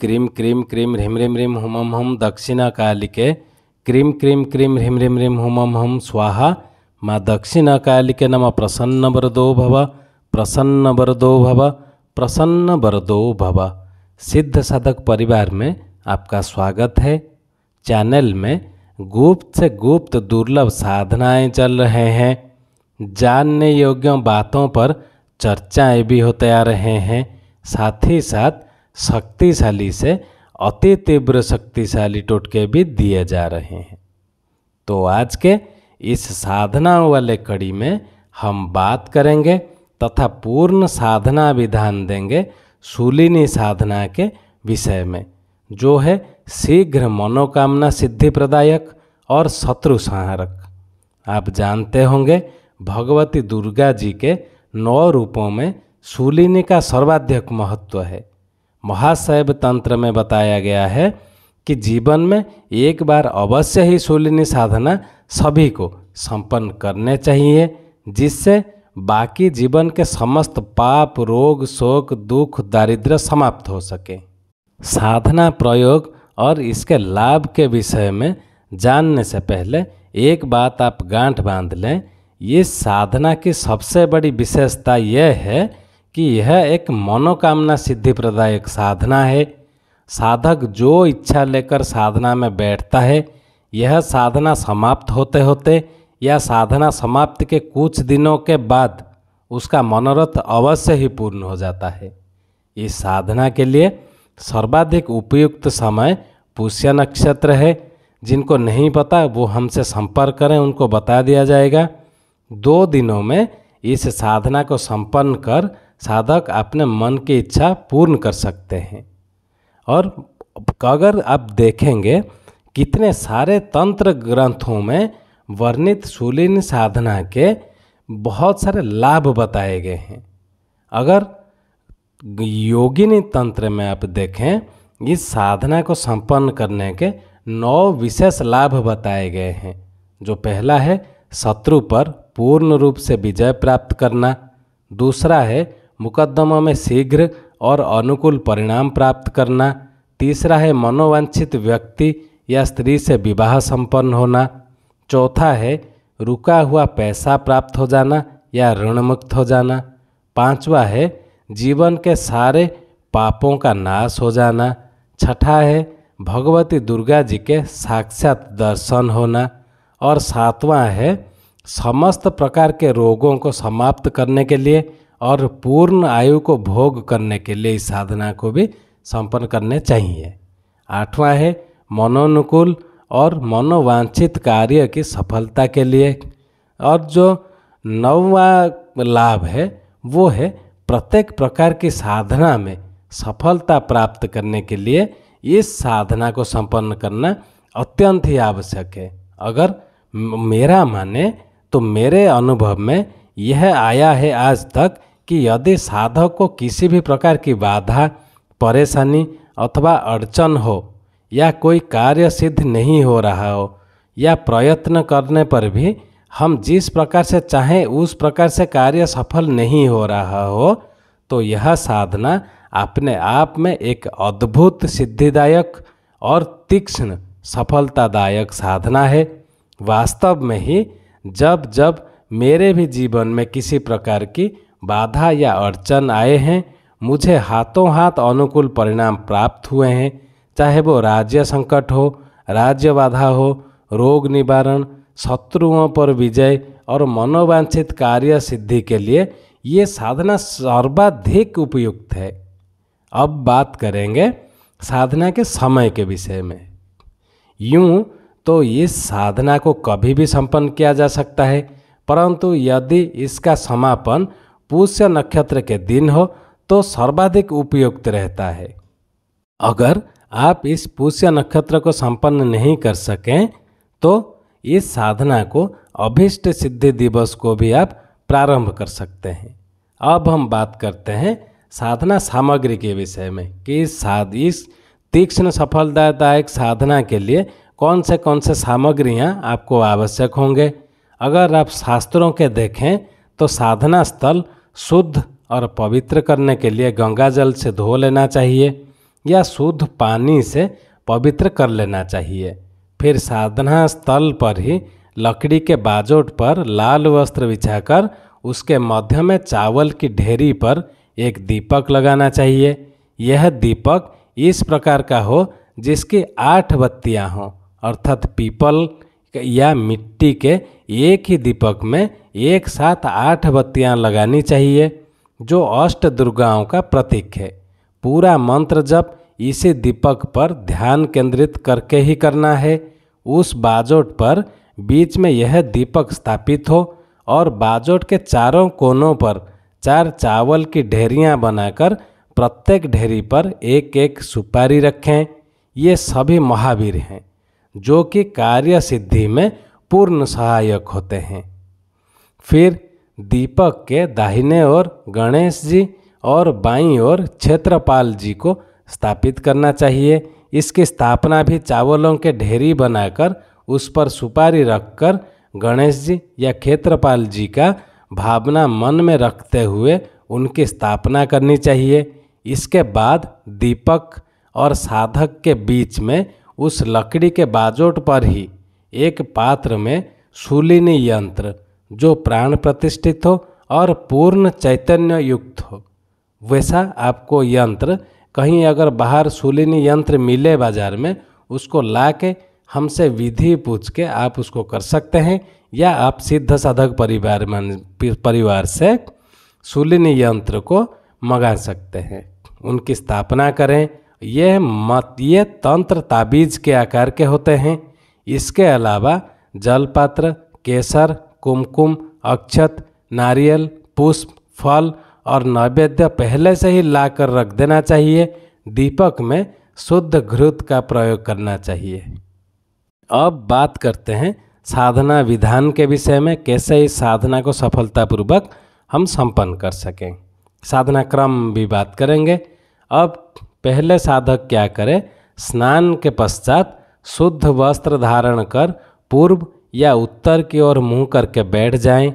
cream क्रीम क्रीम ह्रीम ह्रीम ह्रीम हुम हम दक्षिणा कालिके क्रीम क्रीम क्रीम ह्रीम ह्रीम ह्रीम हुम हम स्वाहा माँ दक्षिणा कालिके नम प्रसन्न वरदो भव प्रसन्न वरदो भव प्रसन्न वरदो भव सिद्ध साधक परिवार में आपका स्वागत है चैनल में गुप्त से गुप्त दुर्लभ साधनाएं चल रहे हैं जानने योग्य बातों पर चर्चाएं भी होते आ रहे हैं साथ ही साथ शक्तिशाली से अति तीव्र शक्तिशाली टोटके भी दिए जा रहे हैं तो आज के इस साधना वाले कड़ी में हम बात करेंगे तथा पूर्ण साधना विधान देंगे शूलिनी साधना के विषय में जो है शीघ्र मनोकामना सिद्धि प्रदायक और शत्रु संहारक आप जानते होंगे भगवती दुर्गा जी के नौ रूपों में सुलिनी का सर्वाधिक महत्व है महाशैव तंत्र में बताया गया है कि जीवन में एक बार अवश्य ही शूलिनी साधना सभी को संपन्न करने चाहिए जिससे बाकी जीवन के समस्त पाप रोग शोक दुख दारिद्र समाप्त हो सके साधना प्रयोग और इसके लाभ के विषय में जानने से पहले एक बात आप गांठ बांध लें ये साधना की सबसे बड़ी विशेषता यह है कि यह एक मनोकामना सिद्धि प्रदायक साधना है साधक जो इच्छा लेकर साधना में बैठता है यह साधना समाप्त होते होते या साधना समाप्त के कुछ दिनों के बाद उसका मनोरथ अवश्य ही पूर्ण हो जाता है इस साधना के लिए सर्वाधिक उपयुक्त समय पुष्य नक्षत्र है जिनको नहीं पता वो हमसे संपर्क करें उनको बता दिया जाएगा दो दिनों में इस साधना को संपन्न कर साधक अपने मन की इच्छा पूर्ण कर सकते हैं और अगर आप देखेंगे कितने सारे तंत्र ग्रंथों में वर्णित शूलिन साधना के बहुत सारे लाभ बताए गए हैं अगर योगिनी तंत्र में आप देखें इस साधना को संपन्न करने के नौ विशेष लाभ बताए गए हैं जो पहला है शत्रु पर पूर्ण रूप से विजय प्राप्त करना दूसरा है मुकदमों में शीघ्र और अनुकूल परिणाम प्राप्त करना तीसरा है मनोवांछित व्यक्ति या स्त्री से विवाह संपन्न होना चौथा है रुका हुआ पैसा प्राप्त हो जाना या ऋण मुक्त हो जाना पांचवा है जीवन के सारे पापों का नाश हो जाना छठा है भगवती दुर्गा जी के साक्षात दर्शन होना और सातवां है समस्त प्रकार के रोगों को समाप्त करने के लिए और पूर्ण आयु को भोग करने के लिए इस साधना को भी संपन्न करने चाहिए आठवां है मनोनुकूल और मनोवांछित कार्य की सफलता के लिए और जो नौवा लाभ है वो है प्रत्येक प्रकार की साधना में सफलता प्राप्त करने के लिए इस साधना को संपन्न करना अत्यंत ही आवश्यक है अगर मेरा माने तो मेरे अनुभव में यह आया है आज तक कि यदि साधक को किसी भी प्रकार की बाधा परेशानी अथवा अड़चन हो या कोई कार्य सिद्ध नहीं हो रहा हो या प्रयत्न करने पर भी हम जिस प्रकार से चाहें उस प्रकार से कार्य सफल नहीं हो रहा हो तो यह साधना अपने आप में एक अद्भुत सिद्धिदायक और तीक्ष्ण सफलतादायक साधना है वास्तव में ही जब जब मेरे भी जीवन में किसी प्रकार की बाधा या अड़चन आए हैं मुझे हाथों हाथ अनुकूल परिणाम प्राप्त हुए हैं चाहे वो राज्य संकट हो राज्य बाधा हो रोग निवारण शत्रुओं पर विजय और मनोवांछित कार्य सिद्धि के लिए ये साधना सर्वाधिक उपयुक्त है अब बात करेंगे साधना के समय के विषय में यूं तो इस साधना को कभी भी संपन्न किया जा सकता है परंतु यदि इसका समापन पुष्य नक्षत्र के दिन हो तो सर्वाधिक उपयुक्त रहता है अगर आप इस पुष्य नक्षत्र को संपन्न नहीं कर सकें तो इस साधना को अभिष्ट सिद्धि दिवस को भी आप प्रारंभ कर सकते हैं अब हम बात करते हैं साधना सामग्री के विषय में कि इस साध इस तीक्ष्ण सफलतादायक साधना के लिए कौन से कौन से सामग्रियाँ आपको आवश्यक होंगे अगर आप शास्त्रों के देखें तो साधना स्थल शुद्ध और पवित्र करने के लिए गंगा जल से धो लेना चाहिए या शुद्ध पानी से पवित्र कर लेना चाहिए फिर साधना स्थल पर ही लकड़ी के बाजोट पर लाल वस्त्र बिछाकर उसके मध्य में चावल की ढेरी पर एक दीपक लगाना चाहिए यह दीपक इस प्रकार का हो जिसकी आठ बत्तियां हों अर्थात पीपल या मिट्टी के एक ही दीपक में एक साथ आठ बत्तियाँ लगानी चाहिए जो अष्ट दुर्गाओं का प्रतीक है पूरा मंत्र जप इसे दीपक पर ध्यान केंद्रित करके ही करना है उस बाजोट पर बीच में यह दीपक स्थापित हो और बाजोट के चारों कोनों पर चार चावल की ढेरियाँ बनाकर प्रत्येक ढेरी पर एक एक सुपारी रखें ये सभी महावीर हैं जो कि कार्य सिद्धि में पूर्ण सहायक होते हैं फिर दीपक के दाहिने ओर गणेश जी और बाईं ओर क्षेत्रपाल जी को स्थापित करना चाहिए इसकी स्थापना भी चावलों के ढेरी बनाकर उस पर सुपारी रखकर गणेश जी या क्षेत्रपाल जी का भावना मन में रखते हुए उनकी स्थापना करनी चाहिए इसके बाद दीपक और साधक के बीच में उस लकड़ी के बाजोट पर ही एक पात्र में शूलिनी यंत्र जो प्राण प्रतिष्ठित हो और पूर्ण चैतन्य युक्त हो वैसा आपको यंत्र कहीं अगर बाहर सुलिनी यंत्र मिले बाजार में उसको ला के हमसे विधि पूछ के आप उसको कर सकते हैं या आप सिद्ध साधक परिवार मान परिवार से सुलिनी यंत्र को मंगा सकते हैं उनकी स्थापना करें यह मत ये तंत्र ताबीज के आकार के होते हैं इसके अलावा जलपात्र केसर कुमकुम अक्षत नारियल पुष्प फल और नैवेद्य पहले से ही ला कर रख देना चाहिए दीपक में शुद्ध घृत का प्रयोग करना चाहिए अब बात करते हैं साधना विधान के विषय में कैसे इस साधना को सफलतापूर्वक हम संपन्न कर सकें साधना क्रम भी बात करेंगे अब पहले साधक क्या करे स्नान के पश्चात शुद्ध वस्त्र धारण कर पूर्व या उत्तर की ओर मुंह करके बैठ जाएं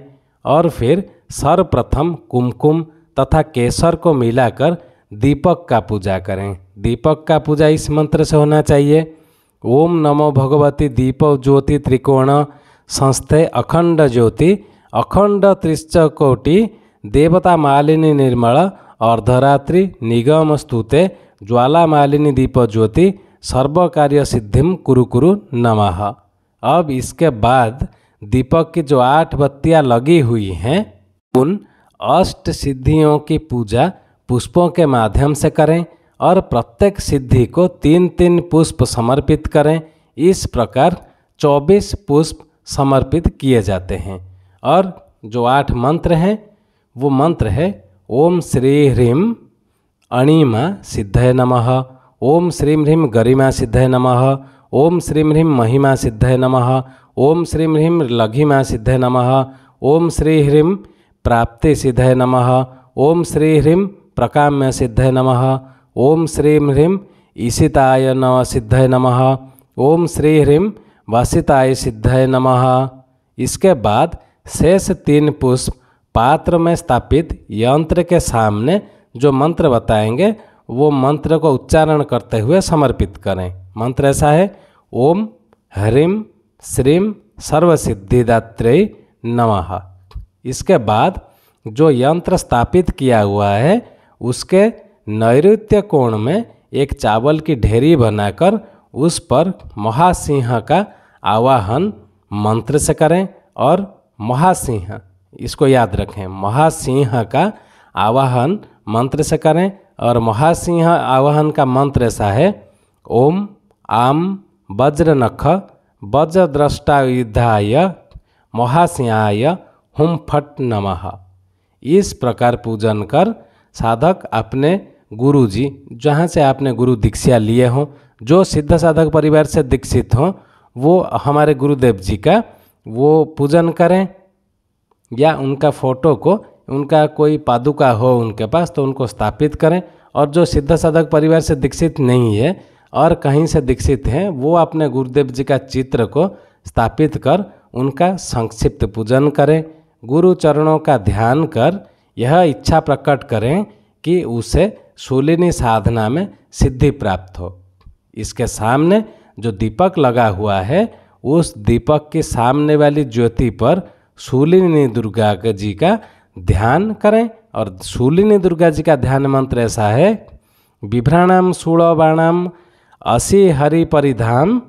और फिर सर्वप्रथम कुमकुम तथा केसर को मिलाकर दीपक का पूजा करें दीपक का पूजा इस मंत्र से होना चाहिए ओम नमो भगवती दीप ज्योति त्रिकोण संस्थे अखंड ज्योति अखंड त्रिश्च कोटि देवता मालिनी निर्मल अर्धरात्रि निगम स्तुते ज्वाला मालिनी दीप ज्योति सर्व कार्य सिद्धिम कुरु कुरु नमः अब इसके बाद दीपक की जो आठ बत्तियाँ लगी हुई हैं उन अष्ट सिद्धियों की पूजा पुष्पों के माध्यम से करें और प्रत्येक सिद्धि को तीन तीन पुष्प समर्पित करें इस प्रकार 24 पुष्प समर्पित किए जाते हैं और जो आठ मंत्र हैं वो मंत्र है ओम श्री ह्रीम अणिमा सिद्धय नमः ओम श्रीम ह्रीम गरिमा सिद्धय नमः ओम श्री ह्रीं महिमा सिद्धय नमः ओम श्री ह्रीं लघिमा सिद्धय नमः ओम श्री ह्रीं प्राप्ति सिद्धय नमः ओम श्री ह्रीं प्रकाम्य सिद्धय नमः ओम श्री ह्रीं ईशिताय न सिद्धय नमः ओम श्री ह्रीं वसिताय सिद्धय नमः इसके बाद शेष तीन पुष्प पात्र में स्थापित यंत्र के सामने जो मंत्र बताएंगे वो मंत्र को उच्चारण करते हुए समर्पित करें मंत्र ऐसा है ओम ह्रीम श्रीम सर्व सर्वसिद्धिदात्रेय नमः इसके बाद जो यंत्र स्थापित किया हुआ है उसके नैऋत्य कोण में एक चावल की ढेरी बनाकर उस पर महासिंह का आवाहन मंत्र से करें और महासिंह इसको याद रखें महासिंह का आवाहन मंत्र से करें और महासिंह आवाहन का मंत्र ऐसा है ओम आम वज्रनख वज्रद्रष्टायुद्धाय महासिंहाय हुम फट नमः इस प्रकार पूजन कर साधक अपने गुरु जी जहाँ से आपने गुरु दीक्षा लिए हों जो सिद्ध साधक परिवार से दीक्षित हों वो हमारे गुरुदेव जी का वो पूजन करें या उनका फोटो को उनका कोई पादुका हो उनके पास तो उनको स्थापित करें और जो सिद्ध साधक परिवार से दीक्षित नहीं है और कहीं से दीक्षित हैं वो अपने गुरुदेव जी का चित्र को स्थापित कर उनका संक्षिप्त पूजन करें गुरु चरणों का ध्यान कर यह इच्छा प्रकट करें कि उसे शूलिनी साधना में सिद्धि प्राप्त हो इसके सामने जो दीपक लगा हुआ है उस दीपक के सामने वाली ज्योति पर शूलिनी दुर्गा जी का ध्यान करें और शूलिनी दुर्गा जी का ध्यान मंत्र ऐसा है विभ्राणाम शूलबाणाम असी हरि परिधाम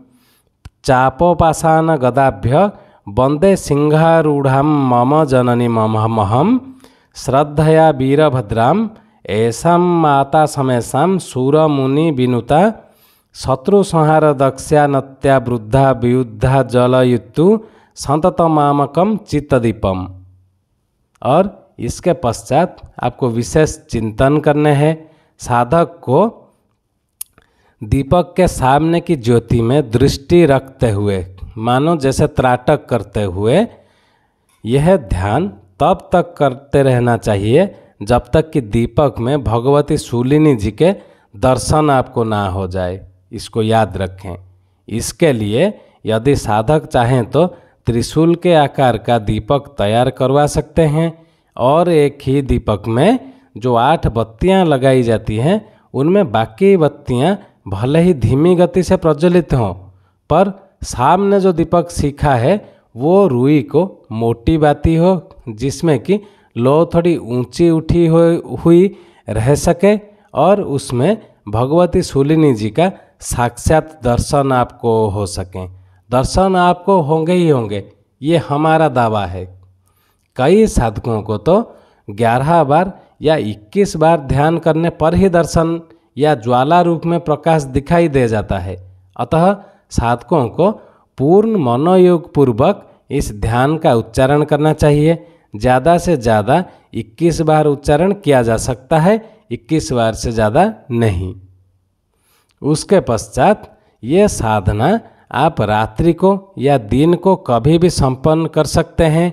चापोपासान गदाभ्य वंदे सिंहारूढ़ मम जननी ममहम श्रद्धया वीरभद्रा ऐसा माता समेशा सूर मुनि विनुता शत्रु संहार दक्षा नत्या वृद्धा वियुद्धा जलयुतु संतत चित्तदीपम और इसके पश्चात आपको विशेष चिंतन करने हैं साधक को दीपक के सामने की ज्योति में दृष्टि रखते हुए मानो जैसे त्राटक करते हुए यह ध्यान तब तक करते रहना चाहिए जब तक कि दीपक में भगवती सुलिनी जी के दर्शन आपको ना हो जाए इसको याद रखें इसके लिए यदि साधक चाहें तो त्रिशूल के आकार का दीपक तैयार करवा सकते हैं और एक ही दीपक में जो आठ बत्तियां लगाई जाती हैं उनमें बाकी बत्तियां भले ही धीमी गति से प्रज्वलित हों पर सामने जो दीपक सीखा है वो रुई को मोटी बाती हो जिसमें कि लो थोड़ी ऊंची उठी हो हुई रह सके और उसमें भगवती सुलिनी जी का साक्षात दर्शन आपको हो सकें दर्शन आपको होंगे ही होंगे ये हमारा दावा है कई साधकों को तो ग्यारह बार या इक्कीस बार ध्यान करने पर ही दर्शन या ज्वाला रूप में प्रकाश दिखाई दे जाता है अतः साधकों को पूर्ण मनोयोग पूर्वक इस ध्यान का उच्चारण करना चाहिए ज़्यादा से ज़्यादा 21 बार उच्चारण किया जा सकता है 21 बार से ज़्यादा नहीं उसके पश्चात ये साधना आप रात्रि को या दिन को कभी भी संपन्न कर सकते हैं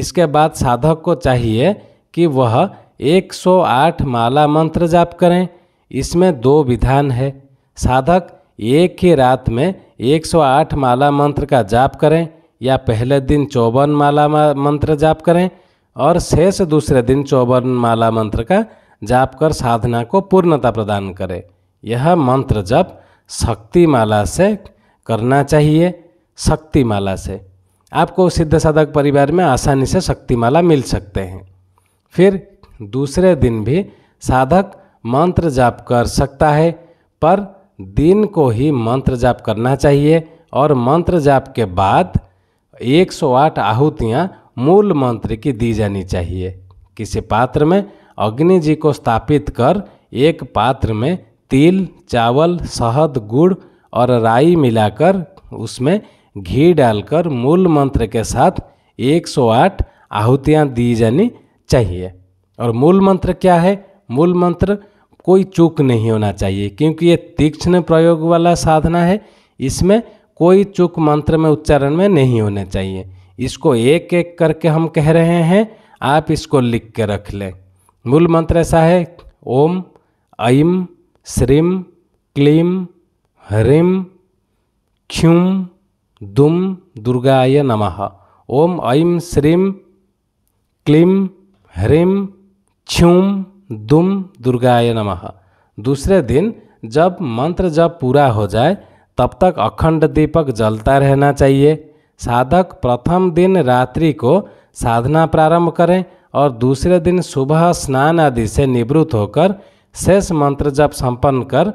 इसके बाद साधक को चाहिए कि वह 108 माला मंत्र जाप करें इसमें दो विधान है साधक एक ही रात में 108 माला मंत्र का जाप करें या पहले दिन चौवन माला मंत्र जाप करें और शेष दूसरे दिन चौवन माला मंत्र का जाप कर साधना को पूर्णता प्रदान करें यह मंत्र जप शक्ति माला से करना चाहिए शक्ति माला से आपको सिद्ध साधक परिवार में आसानी से शक्ति माला मिल सकते हैं फिर दूसरे दिन भी साधक मंत्र जाप कर सकता है पर दिन को ही मंत्र जाप करना चाहिए और मंत्र जाप के बाद 108 आहुतियाँ मूल मंत्र की दी जानी चाहिए किसी पात्र में अग्नि जी को स्थापित कर एक पात्र में तिल चावल शहद गुड़ और राई मिलाकर उसमें घी डालकर मूल मंत्र के साथ 108 आहुतियाँ दी जानी चाहिए और मूल मंत्र क्या है मूल मंत्र कोई चूक नहीं होना चाहिए क्योंकि ये तीक्ष्ण प्रयोग वाला साधना है इसमें कोई चूक मंत्र में उच्चारण में नहीं होने चाहिए इसको एक एक करके हम कह रहे हैं आप इसको लिख के रख लें मूल मंत्र ऐसा है ओम ऐम श्रीम क्लीम ह्रीम क्षुम दुम दुर्गाय नमः ओम ऐम श्रीम क्लीम ह्रीम क्षुम दुम दुर्गाय नमः दूसरे दिन जब मंत्र जब पूरा हो जाए तब तक अखंड दीपक जलता रहना चाहिए साधक प्रथम दिन रात्रि को साधना प्रारंभ करें और दूसरे दिन सुबह स्नान आदि से निवृत्त होकर शेष मंत्र जब संपन्न कर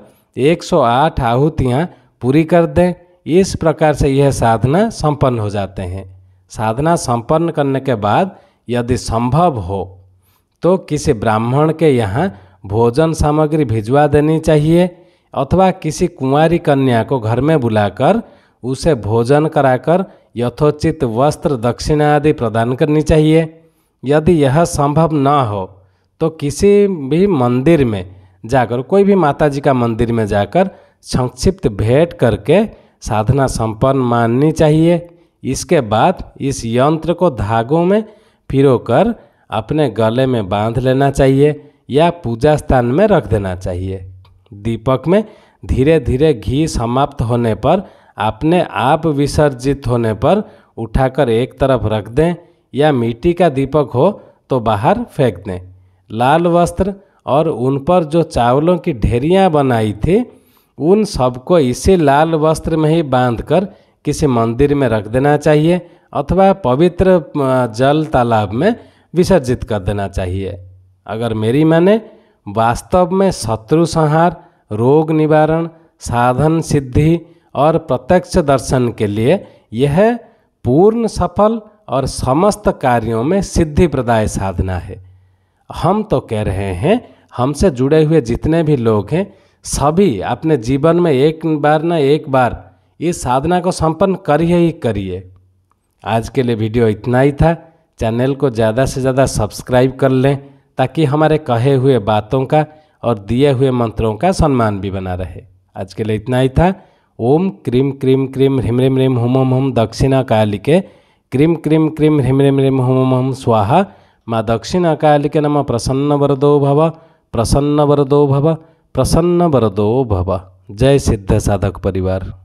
108 आहुतियाँ पूरी कर दें इस प्रकार से यह साधना संपन्न हो जाते हैं साधना संपन्न करने के बाद यदि संभव हो तो किसी ब्राह्मण के यहाँ भोजन सामग्री भिजवा देनी चाहिए अथवा किसी कुंवारी कन्या को घर में बुलाकर उसे भोजन कराकर यथोचित वस्त्र दक्षिणा आदि प्रदान करनी चाहिए यदि यह संभव न हो तो किसी भी मंदिर में जाकर कोई भी माता जी का मंदिर में जाकर संक्षिप्त भेंट करके साधना संपन्न माननी चाहिए इसके बाद इस यंत्र को धागों में कर अपने गले में बांध लेना चाहिए या पूजा स्थान में रख देना चाहिए दीपक में धीरे धीरे घी समाप्त होने पर अपने आप विसर्जित होने पर उठाकर एक तरफ रख दें या मिट्टी का दीपक हो तो बाहर फेंक दें लाल वस्त्र और उन पर जो चावलों की ढेरियाँ बनाई थी उन सबको इसी लाल वस्त्र में ही बांधकर किसी मंदिर में रख देना चाहिए अथवा पवित्र जल तालाब में विसर्जित कर देना चाहिए अगर मेरी माने वास्तव में शत्रु संहार रोग निवारण साधन सिद्धि और प्रत्यक्ष दर्शन के लिए यह पूर्ण सफल और समस्त कार्यों में सिद्धि प्रदाय साधना है हम तो कह रहे हैं हमसे जुड़े हुए जितने भी लोग हैं सभी अपने जीवन में एक बार ना एक बार इस साधना को संपन्न करिए ही करिए आज के लिए वीडियो इतना ही था चैनल को ज़्यादा से ज़्यादा सब्सक्राइब कर लें ताकि हमारे कहे हुए बातों का और दिए हुए मंत्रों का सम्मान भी बना रहे आज के लिए इतना ही था ओम क्रीम क्रीम क्रीम ह्रीम रिम ह्रीम हुम हुम हुम दक्षिणा काली के क्रीम क्रीम क्रीम ह्रीम रिम ह्रीम हुम हुम हुम स्वाहा माँ दक्षिणा काली के नम प्रसन्न वरदो भव प्रसन्न वरदो भव प्रसन्न वरदो भव जय सिद्ध साधक परिवार